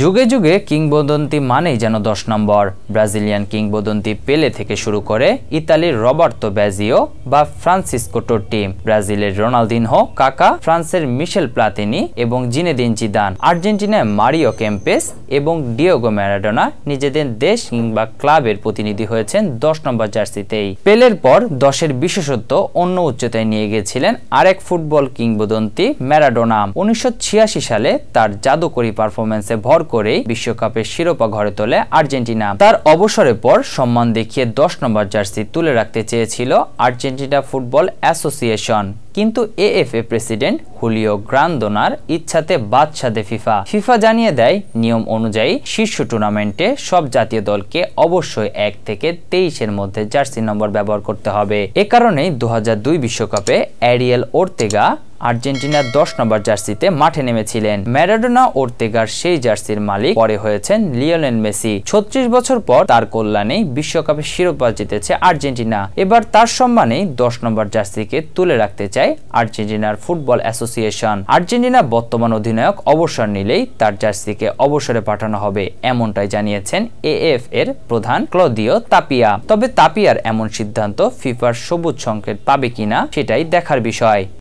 যুগে যুগে কিংবদন্তি মানেই যেন দশ নম্বর ব্রাজিলিয়ান কিংবদন্তি পেলে থেকে শুরু করে ইতালির রবার্তো ব্যাজিও বা ফ্রান্সিসকো টোট্টি ব্রাজিলের রোনালদিনহো কাকা ফ্রান্সের মিশেল প্লাতিনি এবং জিনেদিন জিদান আর্জেন্টিনায় মারিও ক্যাম্পেস এবং ডিওগো ম্যারাডোনা নিজেদের দেশ কিংবা ক্লাবের প্রতিনিধি হয়েছেন দশ নম্বর জার্সিতেই পেলের পর দশের বিশেষত্ব অন্য উচ্চতায় নিয়ে গেছিলেন আরেক ফুটবল কিংবদন্তি ম্যারাডোনা উনিশশো সালে তার জাদুকরী পারফরমেন্সে ভর করেই বিশ্বকাপের শিরোপা ঘরে তোলে আর্জেন্টিনা তার অবসরের পর সম্মান দেখিয়ে দশ নম্বর জার্সি তুলে রাখতে চেয়েছিল আর্জেন্টিনা ফুটবল অ্যাসোসিয়েশন কিন্তু এএফএ প্রেসিডেন্ট হুলিও গ্রান্দোনার ইচ্ছাতে বাদ সাধে ফিফা ফিফা জানিয়ে দেয় নিয়ম অনুযায়ী শীর্ষ টুর্নামেন্টে সব জাতীয় দলকে অবশ্যই এক থেকে তেইশের মধ্যে জার্সি নম্বর ব্যবহার করতে হবে এ কারণেই দু বিশ্বকাপে অ্যারিয়েল ওর্তেগা আর্জেন্টিনার দশ নম্বর জার্সিতে মাঠে নেমেছিলেন ম্যারাডোনা ওর্তেগার সেই জার্সির মালিক পরে হয়েছেন লিওনেল মেসি ছত্রিশ বছর পর তার কল্যাণে বিশ্বকাপে শিরোপা জিতেছে আর্জেন্টিনা এবার তার সম্মানে দশ নম্বর জার্সিকে তুলে রাখতে চায় আর্জেন্টিনার ফুটবল অ্যাসোসিয়েশন আর্জেন্টিনা বর্তমান অধিনায়ক অবসর নিলেই তার জার্সিকে অবসরে পাঠানো হবে এমনটাই জানিয়েছেন এএফ এর প্রধান ক্লদিও তাপিয়া তবে তাপিয়ার এমন সিদ্ধান্ত ফিফার সবুজ সংকেত পাবে কিনা সেটাই দেখার বিষয়